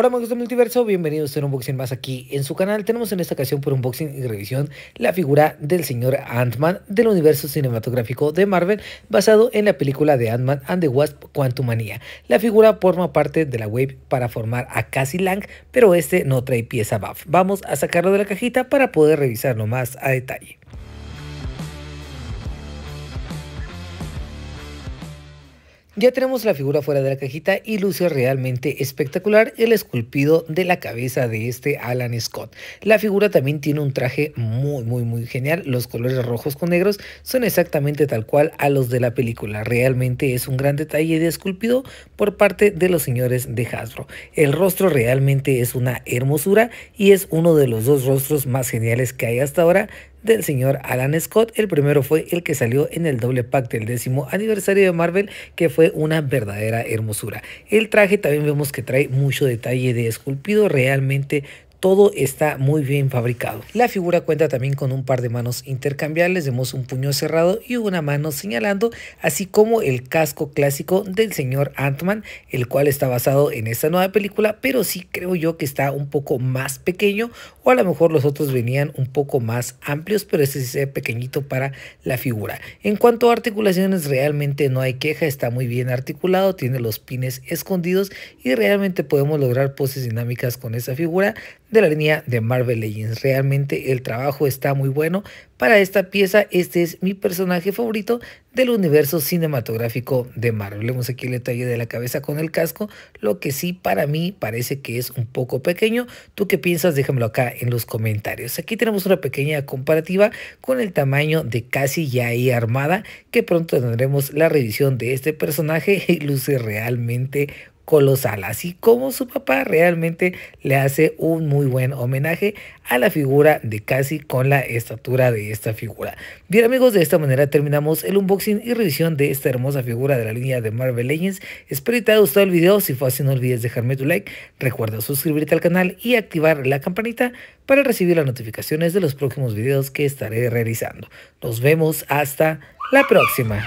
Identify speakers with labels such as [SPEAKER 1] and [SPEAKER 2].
[SPEAKER 1] Hola amigos del multiverso, bienvenidos a un unboxing más aquí en su canal. Tenemos en esta ocasión por unboxing y revisión la figura del señor Ant-Man del universo cinematográfico de Marvel basado en la película de Ant-Man and the Wasp Quantumania. La figura forma parte de la wave para formar a Cassie Lang, pero este no trae pieza buff. Vamos a sacarlo de la cajita para poder revisarlo más a detalle. Ya tenemos la figura fuera de la cajita y luce realmente espectacular el esculpido de la cabeza de este Alan Scott. La figura también tiene un traje muy muy muy genial, los colores rojos con negros son exactamente tal cual a los de la película. Realmente es un gran detalle de esculpido por parte de los señores de Hasbro. El rostro realmente es una hermosura y es uno de los dos rostros más geniales que hay hasta ahora del señor Alan Scott. El primero fue el que salió en el doble pack del décimo aniversario de Marvel, que fue una verdadera hermosura. El traje también vemos que trae mucho detalle de esculpido, realmente todo está muy bien fabricado. La figura cuenta también con un par de manos intercambiables, vemos un puño cerrado y una mano señalando, así como el casco clásico del señor Ant-Man, el cual está basado en esta nueva película, pero sí creo yo que está un poco más pequeño o a lo mejor los otros venían un poco más amplios, pero ese sí es pequeñito para la figura. En cuanto a articulaciones, realmente no hay queja, está muy bien articulado, tiene los pines escondidos y realmente podemos lograr poses dinámicas con esa figura de la línea de Marvel Legends. Realmente el trabajo está muy bueno. Para esta pieza, este es mi personaje favorito del universo cinematográfico de Marvel. Vemos aquí el detalle de la cabeza con el casco, lo que sí para mí parece que es un poco pequeño. ¿Tú qué piensas? Déjamelo acá en los comentarios. Aquí tenemos una pequeña comparativa con el tamaño de casi ya ahí armada, que pronto tendremos la revisión de este personaje y luce realmente colosal, así como su papá realmente le hace un muy buen homenaje a la figura de casi con la estatura de esta figura. Bien amigos, de esta manera terminamos el unboxing y revisión de esta hermosa figura de la línea de Marvel Legends. Espero que te haya gustado el video, si fue así no olvides dejarme tu like, recuerda suscribirte al canal y activar la campanita para recibir las notificaciones de los próximos videos que estaré realizando. Nos vemos hasta la próxima.